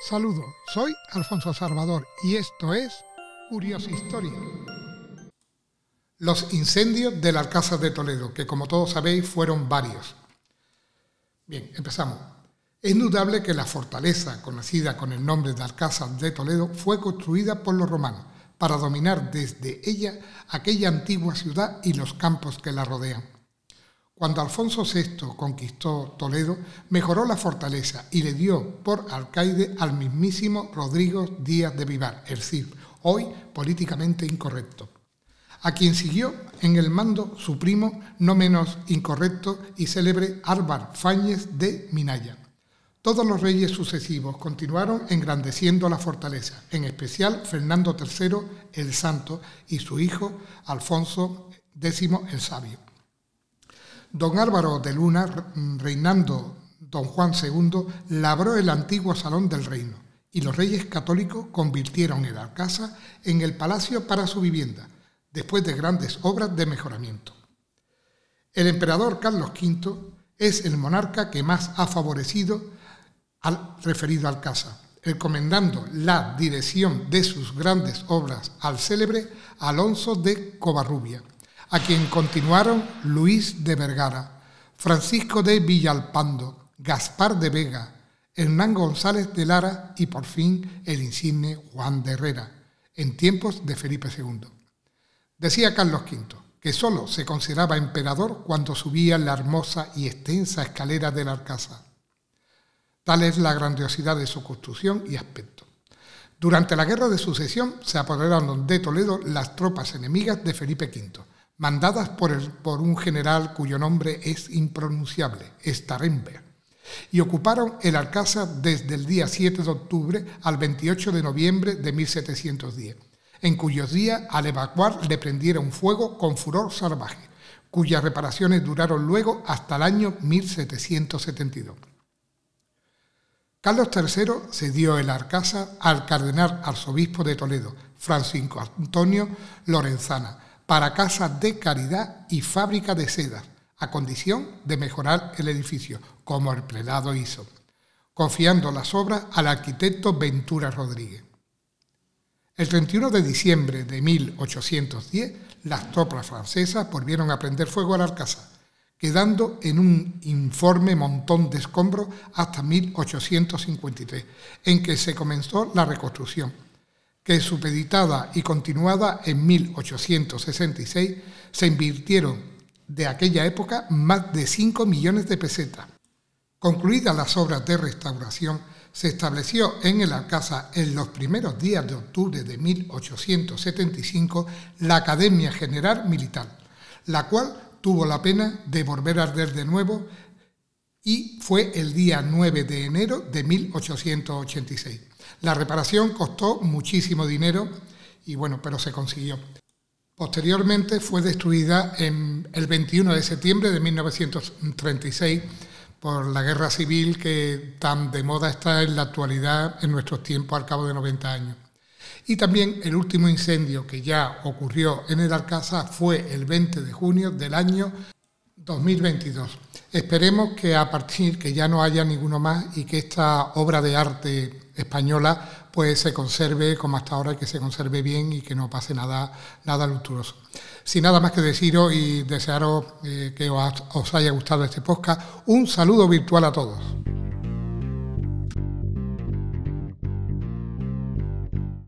Saludos, soy Alfonso Salvador y esto es Curiosa Historia. Los incendios de la Alcázar de Toledo, que como todos sabéis fueron varios. Bien, empezamos. Es indudable que la fortaleza, conocida con el nombre de Alcázar de Toledo, fue construida por los romanos para dominar desde ella aquella antigua ciudad y los campos que la rodean. Cuando Alfonso VI conquistó Toledo, mejoró la fortaleza y le dio por alcaide al mismísimo Rodrigo Díaz de Vivar, el Cid, hoy políticamente incorrecto. A quien siguió en el mando su primo, no menos incorrecto y célebre Álvar Fáñez de Minaya. Todos los reyes sucesivos continuaron engrandeciendo la fortaleza, en especial Fernando III el Santo y su hijo Alfonso X el Sabio. Don Álvaro de Luna, reinando don Juan II, labró el antiguo Salón del Reino y los reyes católicos convirtieron el Alcázar en el palacio para su vivienda, después de grandes obras de mejoramiento. El emperador Carlos V es el monarca que más ha favorecido al referido Alcázar, recomendando la dirección de sus grandes obras al célebre Alonso de Covarrubia a quien continuaron Luis de Vergara, Francisco de Villalpando, Gaspar de Vega, Hernán González de Lara y por fin el insigne Juan de Herrera, en tiempos de Felipe II. Decía Carlos V que solo se consideraba emperador cuando subía la hermosa y extensa escalera de la Arcasa. Tal es la grandiosidad de su construcción y aspecto. Durante la Guerra de Sucesión se apoderaron de Toledo las tropas enemigas de Felipe V mandadas por, un general cuyo nombre es impronunciable, Starenberg, y ocuparon el Alcázar desde el día 7 de octubre al 28 de noviembre de 1710, en cuyos días al evacuar le prendieron fuego con furor salvaje, cuyas reparaciones duraron luego hasta el año 1772. Carlos III cedió el Alcázar al cardenal arzobispo de Toledo, Francisco Antonio Lorenzana, para casas de caridad y fábrica de seda, a condición de mejorar el edificio, como el prelado hizo, confiando las obras al arquitecto Ventura Rodríguez. El 31 de diciembre de 1810, las tropas francesas volvieron a prender fuego a la casa, quedando en un informe montón de escombros hasta 1853, en que se comenzó la reconstrucción que supeditada y continuada en 1866, se invirtieron de aquella época más de 5 millones de pesetas. Concluidas las obras de restauración, se estableció en el Alcázar en los primeros días de octubre de 1875 la Academia General Militar, la cual tuvo la pena de volver a arder de nuevo y fue el día 9 de enero de 1886. La reparación costó muchísimo dinero y bueno, pero se consiguió. Posteriormente fue destruida en el 21 de septiembre de 1936 por la guerra civil que tan de moda está en la actualidad en nuestros tiempos al cabo de 90 años. Y también el último incendio que ya ocurrió en el Alcázar fue el 20 de junio del año 2022. Esperemos que a partir que ya no haya ninguno más y que esta obra de arte española pues se conserve como hasta ahora, que se conserve bien y que no pase nada, nada luctuoso. Sin nada más que deciros y desearos eh, que os, os haya gustado este podcast, un saludo virtual a todos.